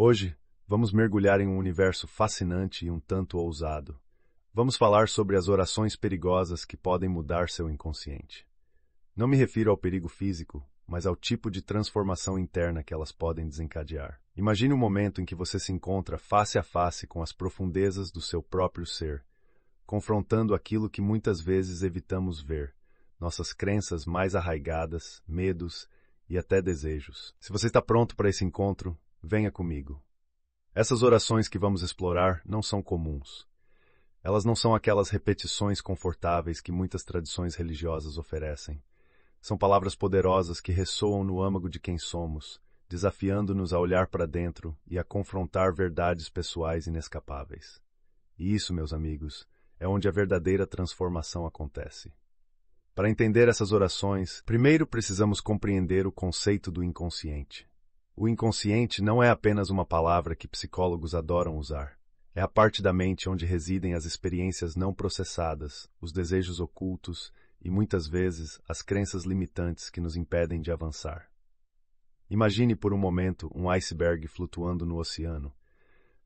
Hoje, vamos mergulhar em um universo fascinante e um tanto ousado. Vamos falar sobre as orações perigosas que podem mudar seu inconsciente. Não me refiro ao perigo físico, mas ao tipo de transformação interna que elas podem desencadear. Imagine um momento em que você se encontra face a face com as profundezas do seu próprio ser, confrontando aquilo que muitas vezes evitamos ver, nossas crenças mais arraigadas, medos e até desejos. Se você está pronto para esse encontro, Venha comigo. Essas orações que vamos explorar não são comuns. Elas não são aquelas repetições confortáveis que muitas tradições religiosas oferecem. São palavras poderosas que ressoam no âmago de quem somos, desafiando-nos a olhar para dentro e a confrontar verdades pessoais inescapáveis. E isso, meus amigos, é onde a verdadeira transformação acontece. Para entender essas orações, primeiro precisamos compreender o conceito do inconsciente. O inconsciente não é apenas uma palavra que psicólogos adoram usar. É a parte da mente onde residem as experiências não processadas, os desejos ocultos e, muitas vezes, as crenças limitantes que nos impedem de avançar. Imagine por um momento um iceberg flutuando no oceano.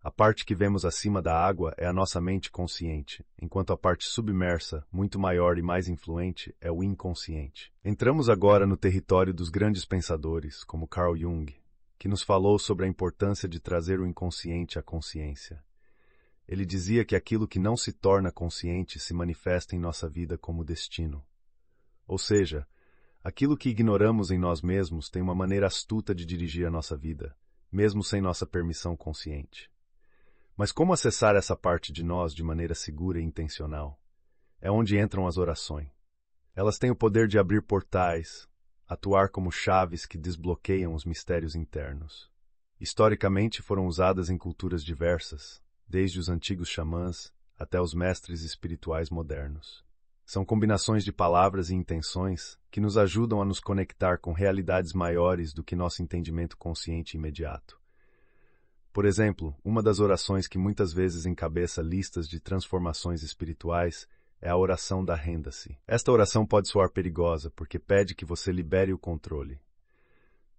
A parte que vemos acima da água é a nossa mente consciente, enquanto a parte submersa, muito maior e mais influente, é o inconsciente. Entramos agora no território dos grandes pensadores, como Carl Jung, que nos falou sobre a importância de trazer o inconsciente à consciência. Ele dizia que aquilo que não se torna consciente se manifesta em nossa vida como destino. Ou seja, aquilo que ignoramos em nós mesmos tem uma maneira astuta de dirigir a nossa vida, mesmo sem nossa permissão consciente. Mas como acessar essa parte de nós de maneira segura e intencional? É onde entram as orações. Elas têm o poder de abrir portais, atuar como chaves que desbloqueiam os mistérios internos. Historicamente foram usadas em culturas diversas, desde os antigos xamãs até os mestres espirituais modernos. São combinações de palavras e intenções que nos ajudam a nos conectar com realidades maiores do que nosso entendimento consciente imediato. Por exemplo, uma das orações que muitas vezes encabeça listas de transformações espirituais é a oração da renda-se. Esta oração pode soar perigosa, porque pede que você libere o controle.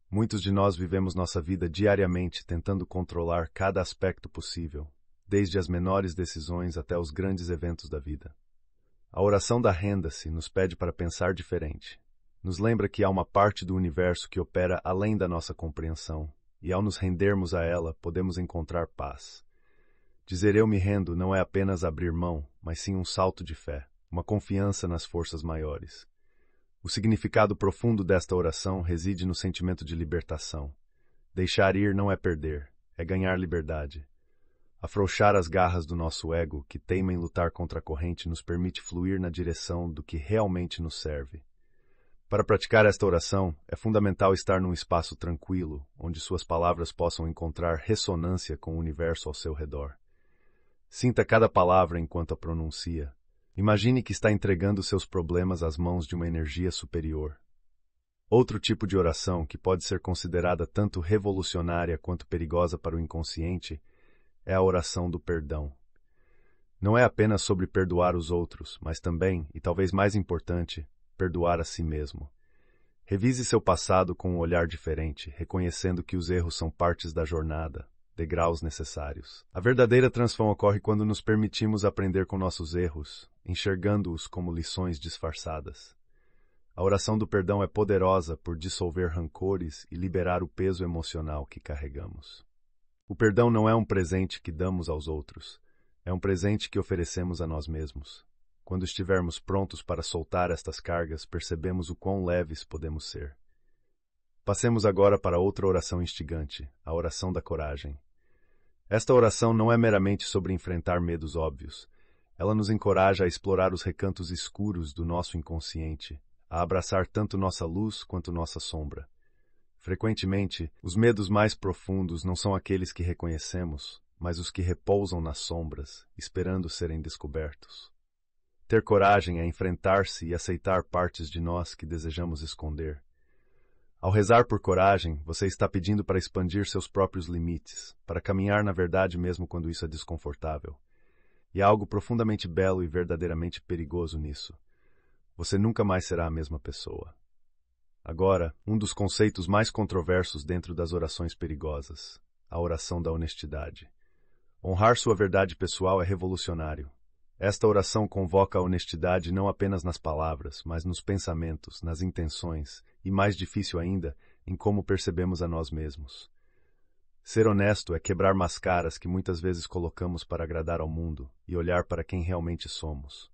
Muitos de nós vivemos nossa vida diariamente tentando controlar cada aspecto possível, desde as menores decisões até os grandes eventos da vida. A oração da renda-se nos pede para pensar diferente. Nos lembra que há uma parte do universo que opera além da nossa compreensão, e ao nos rendermos a ela, podemos encontrar paz. Dizer eu me rendo não é apenas abrir mão, mas sim um salto de fé, uma confiança nas forças maiores. O significado profundo desta oração reside no sentimento de libertação. Deixar ir não é perder, é ganhar liberdade. Afrouxar as garras do nosso ego, que teima em lutar contra a corrente, nos permite fluir na direção do que realmente nos serve. Para praticar esta oração, é fundamental estar num espaço tranquilo, onde suas palavras possam encontrar ressonância com o universo ao seu redor. Sinta cada palavra enquanto a pronuncia. Imagine que está entregando seus problemas às mãos de uma energia superior. Outro tipo de oração que pode ser considerada tanto revolucionária quanto perigosa para o inconsciente é a oração do perdão. Não é apenas sobre perdoar os outros, mas também, e talvez mais importante, perdoar a si mesmo. Revise seu passado com um olhar diferente, reconhecendo que os erros são partes da jornada, degraus necessários. A verdadeira transformação ocorre quando nos permitimos aprender com nossos erros, enxergando-os como lições disfarçadas. A oração do perdão é poderosa por dissolver rancores e liberar o peso emocional que carregamos. O perdão não é um presente que damos aos outros, é um presente que oferecemos a nós mesmos. Quando estivermos prontos para soltar estas cargas, percebemos o quão leves podemos ser. Passemos agora para outra oração instigante, a oração da coragem. Esta oração não é meramente sobre enfrentar medos óbvios. Ela nos encoraja a explorar os recantos escuros do nosso inconsciente, a abraçar tanto nossa luz quanto nossa sombra. Frequentemente, os medos mais profundos não são aqueles que reconhecemos, mas os que repousam nas sombras, esperando serem descobertos. Ter coragem é enfrentar-se e aceitar partes de nós que desejamos esconder. Ao rezar por coragem, você está pedindo para expandir seus próprios limites, para caminhar na verdade mesmo quando isso é desconfortável. E há algo profundamente belo e verdadeiramente perigoso nisso. Você nunca mais será a mesma pessoa. Agora, um dos conceitos mais controversos dentro das orações perigosas, a oração da honestidade. Honrar sua verdade pessoal é revolucionário, esta oração convoca a honestidade não apenas nas palavras, mas nos pensamentos, nas intenções e, mais difícil ainda, em como percebemos a nós mesmos. Ser honesto é quebrar máscaras que muitas vezes colocamos para agradar ao mundo e olhar para quem realmente somos.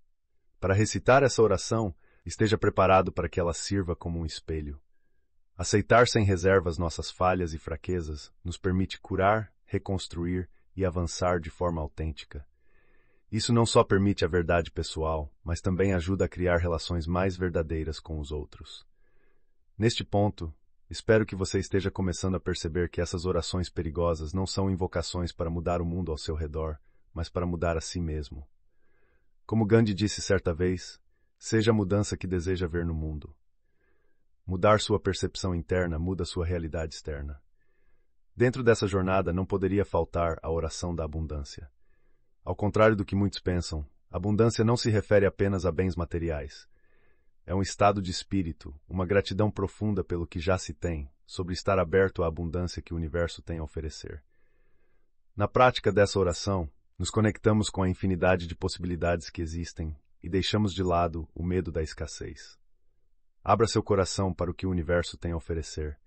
Para recitar essa oração, esteja preparado para que ela sirva como um espelho. Aceitar sem reservas nossas falhas e fraquezas nos permite curar, reconstruir e avançar de forma autêntica. Isso não só permite a verdade pessoal, mas também ajuda a criar relações mais verdadeiras com os outros. Neste ponto, espero que você esteja começando a perceber que essas orações perigosas não são invocações para mudar o mundo ao seu redor, mas para mudar a si mesmo. Como Gandhi disse certa vez, seja a mudança que deseja ver no mundo. Mudar sua percepção interna muda sua realidade externa. Dentro dessa jornada não poderia faltar a oração da abundância. Ao contrário do que muitos pensam, abundância não se refere apenas a bens materiais. É um estado de espírito, uma gratidão profunda pelo que já se tem, sobre estar aberto à abundância que o universo tem a oferecer. Na prática dessa oração, nos conectamos com a infinidade de possibilidades que existem e deixamos de lado o medo da escassez. Abra seu coração para o que o universo tem a oferecer.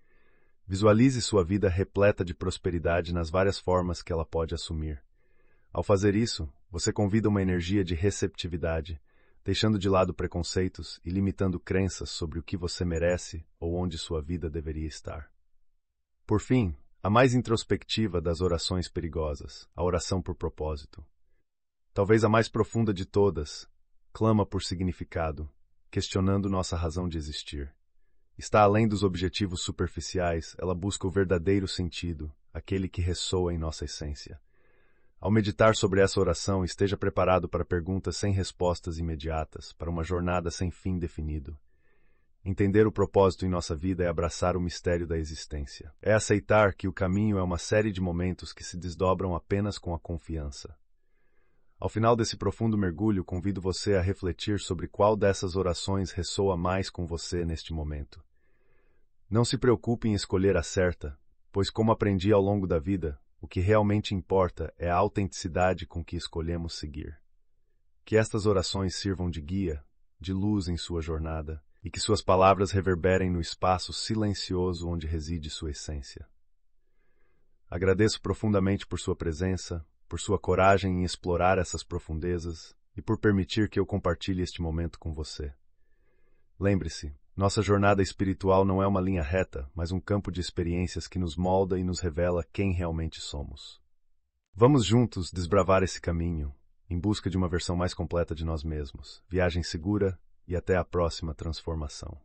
Visualize sua vida repleta de prosperidade nas várias formas que ela pode assumir. Ao fazer isso, você convida uma energia de receptividade, deixando de lado preconceitos e limitando crenças sobre o que você merece ou onde sua vida deveria estar. Por fim, a mais introspectiva das orações perigosas, a oração por propósito. Talvez a mais profunda de todas, clama por significado, questionando nossa razão de existir. Está além dos objetivos superficiais, ela busca o verdadeiro sentido, aquele que ressoa em nossa essência. Ao meditar sobre essa oração, esteja preparado para perguntas sem respostas imediatas, para uma jornada sem fim definido. Entender o propósito em nossa vida é abraçar o mistério da existência. É aceitar que o caminho é uma série de momentos que se desdobram apenas com a confiança. Ao final desse profundo mergulho, convido você a refletir sobre qual dessas orações ressoa mais com você neste momento. Não se preocupe em escolher a certa, pois, como aprendi ao longo da vida, o que realmente importa é a autenticidade com que escolhemos seguir. Que estas orações sirvam de guia, de luz em sua jornada, e que suas palavras reverberem no espaço silencioso onde reside sua essência. Agradeço profundamente por sua presença, por sua coragem em explorar essas profundezas e por permitir que eu compartilhe este momento com você. Lembre-se, nossa jornada espiritual não é uma linha reta, mas um campo de experiências que nos molda e nos revela quem realmente somos. Vamos juntos desbravar esse caminho, em busca de uma versão mais completa de nós mesmos. Viagem segura e até a próxima transformação.